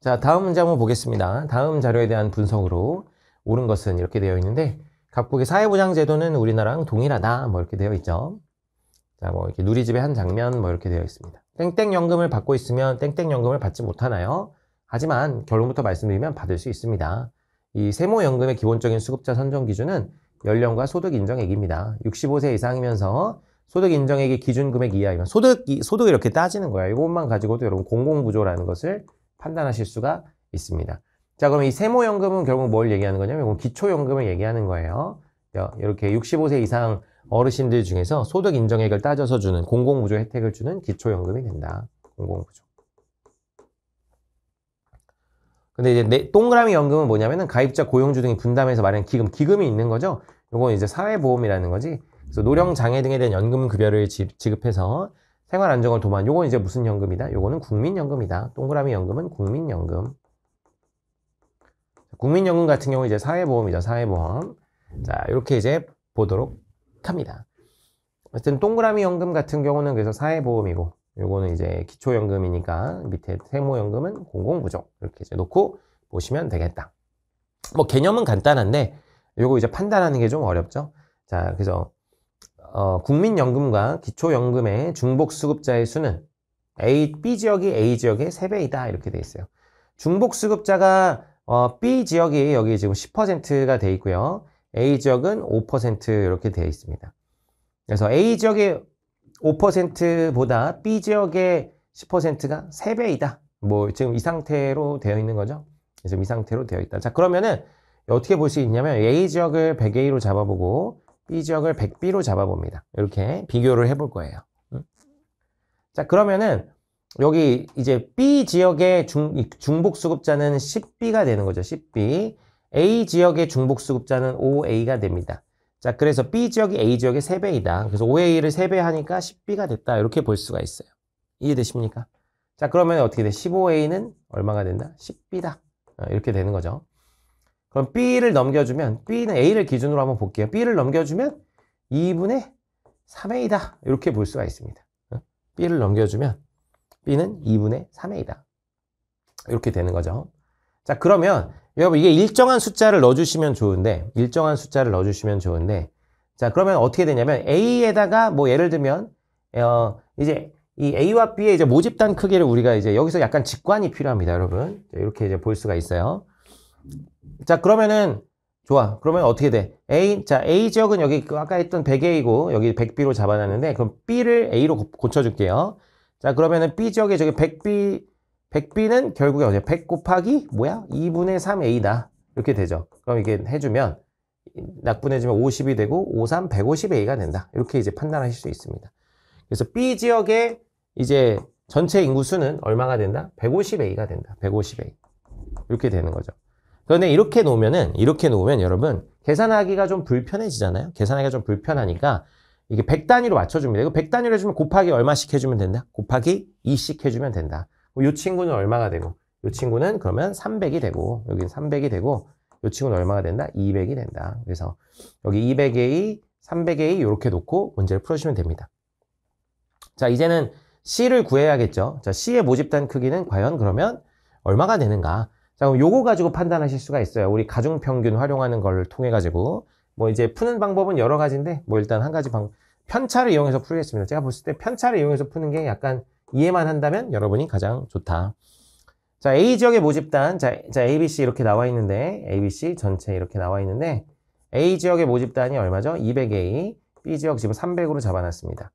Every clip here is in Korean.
자, 다음 문제 한번 보겠습니다. 다음 자료에 대한 분석으로 옳은 것은 이렇게 되어 있는데 각국의 사회보장 제도는 우리나라랑 동일하다 뭐 이렇게 되어 있죠. 자, 뭐 이렇게 누리집의 한 장면 뭐 이렇게 되어 있습니다. 땡땡 연금을 받고 있으면 땡땡 연금을 받지 못하나요? 하지만 결론부터 말씀드리면 받을 수 있습니다. 이 세모연금의 기본적인 수급자 선정 기준은 연령과 소득 인정액입니다. 65세 이상이면서 소득 인정액의 기준 금액 이하이면 소득 소득 이렇게 따지는 거야. 이것만 가지고도 여러분 공공 구조라는 것을 판단하실 수가 있습니다. 자, 그럼 이 세모연금은 결국 뭘 얘기하는 거냐면 기초연금을 얘기하는 거예요. 이렇게 65세 이상 어르신들 중에서 소득 인정액을 따져서 주는 공공부조 혜택을 주는 기초연금이 된다. 공공부조. 근데 이제 동그라미 연금은 뭐냐면은 가입자 고용주 등이 분담해서 마련 기금 기금이 있는 거죠. 요건 이제 사회보험이라는 거지. 그래서 노령 장애 등에 대한 연금 급여를 지, 급해서 생활 안정을 도만. 요건 이제 무슨 연금이다? 요거는 국민연금이다. 동그라미 연금은 국민연금. 국민연금 같은 경우 이제 사회보험이죠. 사회보험. 자, 이렇게 이제 보도록 합니다. 어쨌든 동그라미 연금 같은 경우는 그래서 사회보험이고 요거는 이제 기초연금이니까 밑에 세무연금은 공공부조 이렇게 이제 놓고 보시면 되겠다. 뭐 개념은 간단한데 요거 이제 판단하는 게 좀 어렵죠. 자, 그래서 어, 국민연금과 기초연금의 중복수급자의 수는 A, B 지역이 A 지역의 3배이다 이렇게 돼 있어요. 중복수급자가 어, B 지역이 여기 지금 10%가 돼 있고요. A 지역은 5% 이렇게 되어 있습니다. 그래서 A 지역의 5%보다 B 지역의 10%가 3배이다. 뭐 지금 이 상태로 되어 있는 거죠. 지금 이 상태로 되어 있다. 자 그러면은 어떻게 볼 수 있냐면 A 지역을 100A로 잡아보고 B 지역을 100B로 잡아봅니다. 이렇게 비교를 해 볼 거예요. 자 그러면은 여기 이제 B 지역의 중, 중복 수급자는 10B가 되는 거죠. 10B. A 지역의 중복 수급자는 5A가 됩니다. 자, 그래서 B 지역이 A 지역의 3배이다. 그래서 5A를 3배 하니까 10B가 됐다. 이렇게 볼 수가 있어요. 이해되십니까? 자, 그러면 어떻게 돼? 15A는 얼마가 된다? 10B다. 어, 이렇게 되는 거죠. 그럼 B를 넘겨주면 B는 A를 기준으로 한번 볼게요. B를 넘겨주면 2분의 3A다. 이렇게 볼 수가 있습니다. 어? B를 넘겨주면 B는 2분의 3A다. 이렇게 되는 거죠. 자 그러면 여러분 이게 일정한 숫자를 넣어주시면 좋은데 일정한 숫자를 넣어주시면 좋은데 자 그러면 어떻게 되냐면 A에다가 뭐 예를 들면 어, 이제 이 A와 B의 이제 모집단 크기를 우리가 이제 여기서 약간 직관이 필요합니다, 여러분. 이렇게 이제 볼 수가 있어요. 자 그러면은 좋아 그러면 어떻게 돼 A 자 A 지역은 여기 그 아까 했던 100A고 이 여기 100B로 잡아놨는데 그럼 B를 A로 고쳐줄게요 자 그러면은 B 지역에 저기 100B 100B는 결국에 어제 100 곱하기 뭐야 2분의 3A다 이렇게 되죠 그럼 이게 해주면 낙분해주면 50이 되고 53 150A가 된다 이렇게 이제 판단하실 수 있습니다 그래서 B 지역에 이제 전체 인구수는 얼마가 된다? 150A가 된다. 150A. 이렇게 되는 거죠. 그런데 이렇게 놓으면은 이렇게 놓으면 여러분 계산하기가 좀 불편해지잖아요. 계산하기가 좀 불편하니까 이게 100단위로 맞춰줍니다. 이거 100단위로 해주면 곱하기 얼마씩 해주면 된다? 곱하기 2씩 해주면 된다. 이 친구는 얼마가 되고 이 친구는 그러면 300이 되고 여기 300이 되고 이 친구는 얼마가 된다? 200이 된다. 그래서 여기 200A, 300A 이렇게 놓고 문제를 풀어주시면 됩니다. 자 이제는 C를 구해야겠죠. 자 C의 모집단 크기는 과연 그러면 얼마가 되는가? 자, 그럼 요거 가지고 판단하실 수가 있어요. 우리 가중 평균 활용하는 걸 통해 가지고 뭐 이제 푸는 방법은 여러 가지인데 뭐 일단 한 가지 방법 편차를 이용해서 풀겠습니다. 제가 봤을 때 편차를 이용해서 푸는 게 약간 이해만 한다면 여러분이 가장 좋다. 자, A 지역의 모집단. 자, 자, ABC 이렇게 나와 있는데 ABC 전체 이렇게 나와 있는데 A 지역의 모집단이 얼마죠? 200A. B 지역 지금 300으로 잡아놨습니다.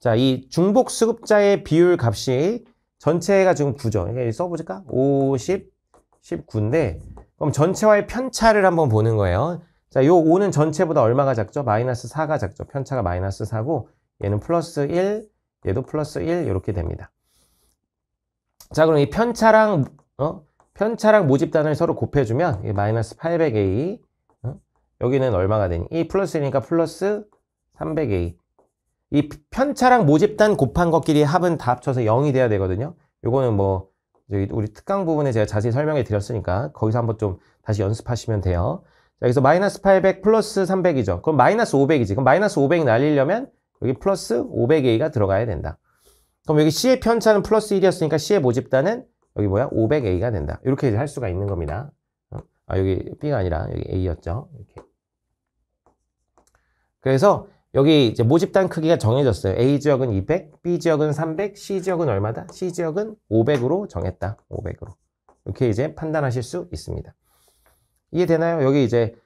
자, 이 중복 수급자의 비율 값이 전체가 지금 9죠. 그러써보실까50 19인데 그럼 전체와의 편차를 한번 보는 거예요. 자, 요 5는 전체보다 얼마가 작죠? 마이너스 4가 작죠. 편차가 마이너스 4고 얘는 플러스 1, 얘도 플러스 1 이렇게 됩니다. 자, 그럼 이 편차랑 어? 편차랑 모집단을 서로 곱해주면 이 마이너스 800A 어? 여기는 얼마가 되니? 이 플러스 1이니까 플러스 300A 이 편차랑 모집단 곱한 것끼리 합은 다 합쳐서 0이 돼야 되거든요. 요거는 뭐 우리 특강 부분에 제가 자세히 설명해 드렸으니까 거기서 한번 좀 다시 연습하시면 돼요. 자, 여기서 마이너스 800 플러스 300이죠. 그럼 마이너스 500이지. 그럼 마이너스 500 날리려면 여기 플러스 500A가 들어가야 된다. 그럼 여기 C의 편차는 플러스 1이었으니까 C의 모집단은 여기 뭐야? 500A가 된다. 이렇게 이제 할 수가 있는 겁니다. 어? 아, 여기 B가 아니라 여기 A였죠. 이렇게. 그래서 여기 이제 모집단 크기가 정해졌어요. A 지역은 200, B 지역은 300, C 지역은 얼마다? C 지역은 500으로 정했다. 500으로. 이렇게 이제 판단하실 수 있습니다. 이해되나요? 여기 이제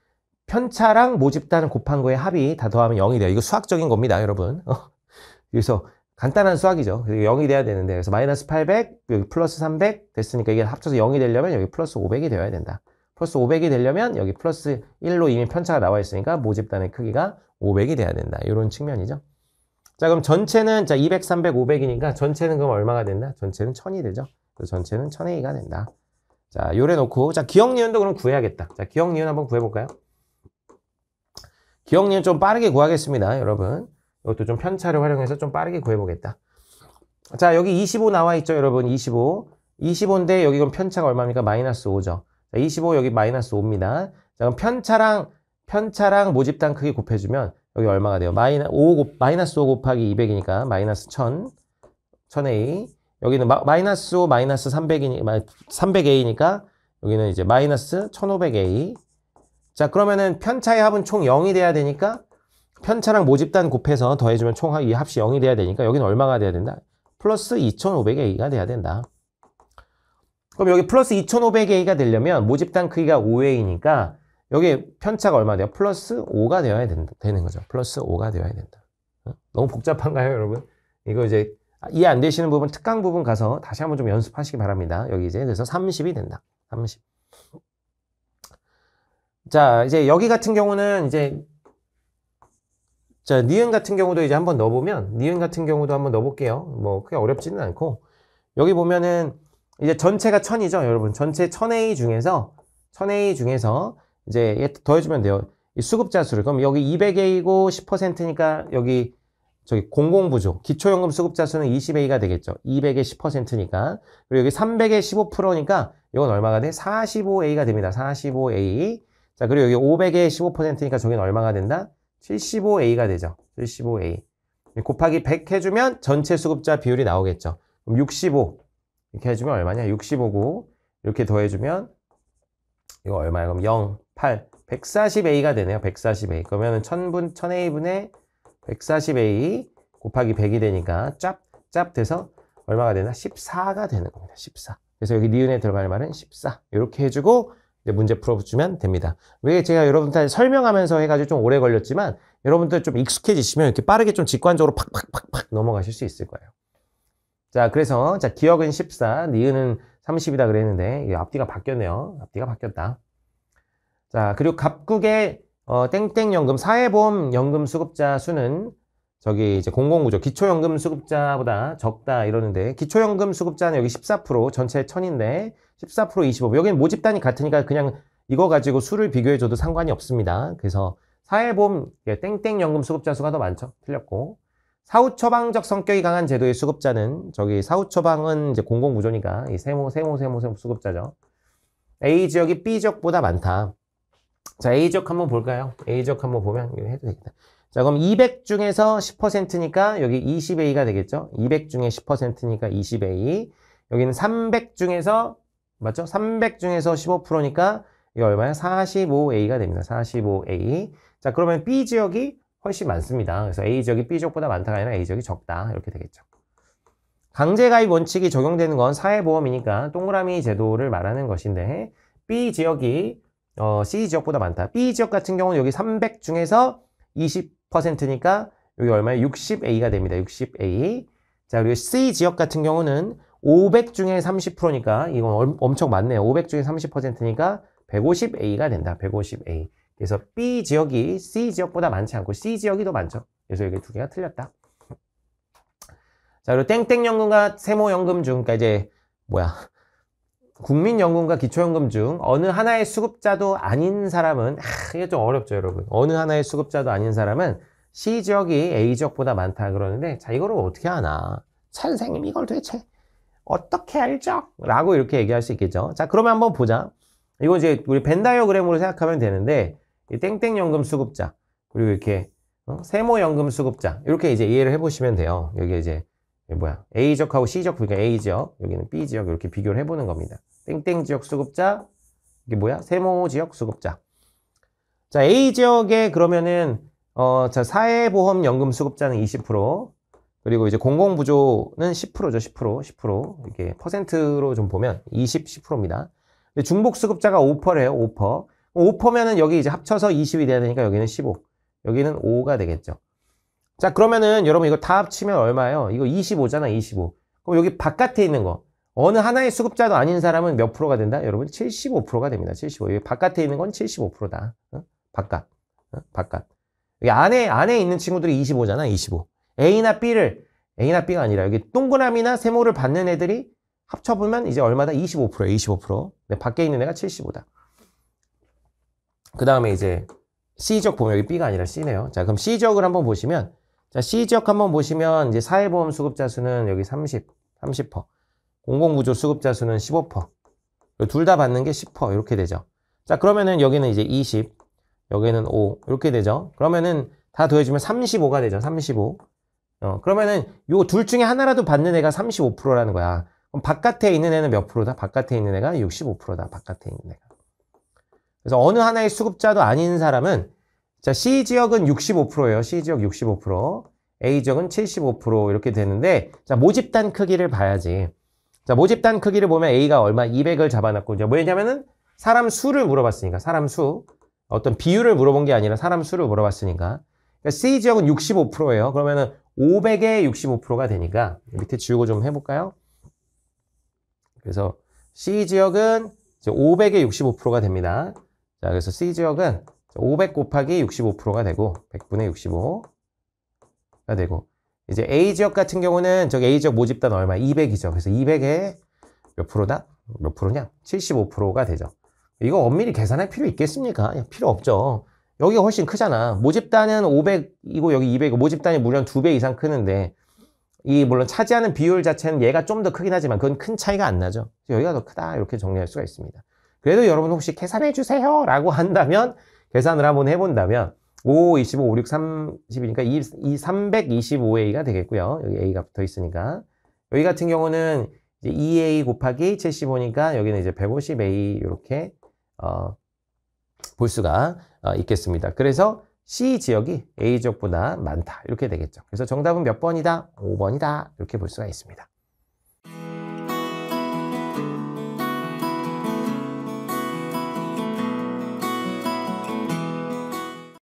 편차랑 모집단 곱한 거의 합이 다 더하면 0이 돼요. 이거 수학적인 겁니다, 여러분. 그래서 간단한 수학이죠. 0이 돼야 되는데 그래서 마이너스 800, 여기 플러스 300 됐으니까 이게 합쳐서 0이 되려면 여기 플러스 500이 되어야 된다. 플러스 500이 되려면 여기 플러스 1로 이미 편차가 나와 있으니까 모집단의 크기가 500이 돼야 된다. 이런 측면이죠. 자, 그럼 전체는 자 200, 300, 500이니까 전체는 그럼 얼마가 된다? 전체는 1000이 되죠. 그 전체는 1000A가 된다. 자, 요래 놓고 자, 기억 니은도 그럼 구해야겠다. 자, 기억 니은 한번 구해 볼까요? 기억 니은 좀 빠르게 구하겠습니다, 여러분. 이것도 좀 편차를 활용해서 좀 빠르게 구해 보겠다. 자, 여기 25 나와 있죠, 여러분. 25. 25인데 여기 그럼 편차가 얼마입니까? 마이너스 5죠. 자, 25 여기 마이너스 5입니다. 자, 그럼 편차랑 편차랑 모집단 크기 곱해주면 여기 얼마가 돼요? 마이너, 5 곱, 마이너스 5 곱하기 200이니까 마이너스 1000, 1000A. 여기는 마, 이너스 5, 마이너스 300이니, 300A니까 여기는 이제 마이너스 1500A. 자, 그러면은 편차의 합은 총 0이 돼야 되니까 편차랑 모집단 곱해서 더해주면 총이합시 0이 돼야 되니까 여기는 얼마가 돼야 된다? 플러스 2500A가 돼야 된다. 그럼 여기 플러스 2500A가 되려면 모집단 크기가 5A니까 여기 편차가 얼마 돼요? 플러스 5가 되어야 된다, 되는 거죠. 플러스 5가 되어야 된다. 어? 너무 복잡한가요, 여러분? 이거 이제 이해 안 되시는 부분, 특강 부분 가서 다시 한번 좀 연습하시기 바랍니다. 여기 이제 그래서 30이 된다. 30. 자, 이제 여기 같은 경우는 이제 자, 니은 같은 경우도 이제 한번 넣어보면 니은 같은 경우도 한번 넣어볼게요. 뭐 크게 어렵지는 않고 여기 보면은 이제 전체가 천이죠 여러분. 전체 천A 중에서 천A 중에서 이제 더해주면 돼요. 이 수급자 수를. 그럼 여기 200A고 이 10%니까 여기 저기 공공부조. 기초연금 수급자 수는 20A가 되겠죠. 200에 10%니까. 그리고 여기 300에 15%니까 이건 얼마가 돼? 45A가 됩니다. 45A. 자, 그리고 여기 500에 15%니까 저긴 얼마가 된다? 75A가 되죠. 75A. 곱하기 100 해주면 전체 수급자 비율이 나오겠죠. 그럼 65. 이렇게 해주면 얼마냐? 65고, 이렇게 더해주면, 이거 얼마야? 그럼 0. 8, 140a가 되네요. 140a. 그러면 1000분, 1000a분의 140a 곱하기 100이 되니까 짭, 짭 돼서 얼마가 되나? 14가 되는 겁니다. 14. 그래서 여기 니은에 들어갈 말은 14. 이렇게 해주고 이제 문제 풀어주면 됩니다. 왜 제가 여러분한테 설명하면서 해가지고 좀 오래 걸렸지만 여러분들 좀 익숙해지시면 이렇게 빠르게 좀 직관적으로 팍팍팍팍 넘어가실 수 있을 거예요. 자, 그래서 자 기억은 14, 니은은 30이다 그랬는데 앞뒤가 바뀌었네요. 앞뒤가 바뀌었다. 자, 그리고 각국의 어, 땡땡연금, 사회보험연금 수급자 수는 저기 이제 공공구조, 기초연금 수급자보다 적다 이러는데 기초연금 수급자는 여기 14% 전체 1000인데 14% 25. 여기는 모집단이 같으니까 그냥 이거 가지고 수를 비교해줘도 상관이 없습니다. 그래서 사회보험 예, 땡땡연금 수급자 수가 더 많죠. 틀렸고. 사후처방적 성격이 강한 제도의 수급자는 저기 사후처방은 이제 공공구조니까 이 세모 세모 세모 세모 수급자죠. A 지역이 B 지역보다 많다. 자, A적 한번 볼까요? A적 한번 보면 이거 해도 되겠다. 자, 그럼 200 중에서 10%니까 여기 20A가 되겠죠? 200 중에 10%니까 20A. 여기는 300 중에서 맞죠? 300 중에서 15%니까 이게 얼마야? 45A가 됩니다. 45A. 자, 그러면 B 지역이 훨씬 많습니다. 그래서 A 지역이 B 지역보다 많다가 아니라 A 지역이 적다. 이렇게 되겠죠. 강제가입 원칙이 적용되는 건 사회보험이니까 동그라미 제도를 말하는 것인데 B 지역이 어, C 지역보다 많다. B 지역 같은 경우는 여기 300 중에서 20%니까 여기 얼마에 60A가 됩니다. 60A. 자, 그리고 C 지역 같은 경우는 500 중에 30%니까 이건 엄청 많네요. 500 중에 30%니까 150A가 된다. 150A. 그래서 B 지역이 C 지역보다 많지 않고 C 지역이 더 많죠. 그래서 여기 두 개가 틀렸다. 자, 그리고 땡땡연금과 세모연금 중, 그러니까 이제 뭐야 국민연금과 기초연금 중 어느 하나의 수급자도 아닌 사람은 아, 이게 좀 어렵죠 여러분 어느 하나의 수급자도 아닌 사람은 C 지역이 A 지역보다 많다 그러는데 자 이거를 어떻게 하나 선생님 이걸 대체 어떻게 알죠? 라고 이렇게 얘기할 수 있겠죠 자 그러면 한번 보자 이거 이제 우리 벤다이어그램으로 생각하면 되는데 이 땡땡연금 수급자 그리고 이렇게 어? 세모연금 수급자 이렇게 이제 이해를 해보시면 돼요 여기 이제 뭐야 A 지역하고 C 지역 그러니까 A 지역 여기는 B 지역 이렇게 비교를 해보는 겁니다 땡땡 지역 수급자 이게 뭐야 세모 지역 수급자 자 A 지역에 그러면은 어, 자 사회보험연금 수급자는 20% 그리고 이제 공공부조는 10%죠 10% 10% 이게 렇 퍼센트로 좀 보면 20 10%입니다 중복 수급자가 5%래요 5% 5%면은 여기 이제 합쳐서 20이 돼야 되니까 여기는 15 여기는 5가 되겠죠 자 그러면은 여러분 이거 다 합치면 얼마예요? 이거 25잖아 25 그럼 여기 바깥에 있는 거 어느 하나의 수급자도 아닌 사람은 몇 프로가 된다? 여러분 75%가 됩니다 75 여기 바깥에 있는 건 75%다 바깥 바깥 여기 안에 안에 있는 친구들이 25잖아 25 A나 B를 A나 B가 아니라 여기 동그라미나 세모를 받는 애들이 합쳐보면 이제 얼마다 25%예요 25%근 밖에 있는 애가 75다 그 다음에 이제 C적 보면 여기 B가 아니라 C네요 자 그럼 C적을 한번 보시면 자, C 지역 한번 보시면 이제 사회보험 수급자 수는 여기 30, 30%. 공공구조 수급자 수는 15%. 둘 다 받는 게 10% 이렇게 되죠. 자, 그러면은 여기는 이제 20, 여기는 5 이렇게 되죠. 그러면은 다 더해주면 35가 되죠. 35. 어, 그러면은 요 둘 중에 하나라도 받는 애가 35%라는 거야. 그럼 바깥에 있는 애는 몇 프로다? 바깥에 있는 애가 65%다. 바깥에 있는 애가. 그래서 어느 하나의 수급자도 아닌 사람은 자, C 지역은 65%예요. C 지역 65%. A 지역은 75% 이렇게 되는데 자, 모집단 크기를 봐야지. 자, 모집단 크기를 보면 A가 얼마 200을 잡아놨고 이제 뭐냐면은 사람 수를 물어봤으니까 사람 수. 어떤 비율을 물어본 게 아니라 사람 수를 물어봤으니까. 그러니까 C 지역은 65%예요. 그러면은 500에 65%가 되니까 밑에 지우고 좀 해볼까요? 그래서 C 지역은 500에 65%가 됩니다. 자, 그래서 C 지역은 500 곱하기 65%가 되고 100분의 65가 되고 이제 A 지역 같은 경우는 저기 A 지역 모집단 얼마? 200이죠. 그래서 200에 몇 프로다? 몇 프로냐? 75%가 되죠. 이거 엄밀히 계산할 필요 있겠습니까? 필요 없죠. 여기가 훨씬 크잖아. 모집단은 500이고 여기 200이고 모집단이 무려 2배 이상 크는데 이 물론 차지하는 비율 자체는 얘가 좀 더 크긴 하지만 그건 큰 차이가 안 나죠. 여기가 더 크다 이렇게 정리할 수가 있습니다. 그래도 여러분 혹시 계산해 주세요 라고 한다면 계산을 한번 해본다면 5, 25, 56, 30이니까 이, 이 325A가 되겠고요. 여기 A가 붙어 있으니까. 여기 같은 경우는 이제 2A 곱하기 75니까 여기는 이제 150A 이렇게 어, 볼 수가 어, 있겠습니다. 그래서 C 지역이 A 지역보다 많다. 이렇게 되겠죠. 그래서 정답은 몇 번이다? 5번이다. 이렇게 볼 수가 있습니다.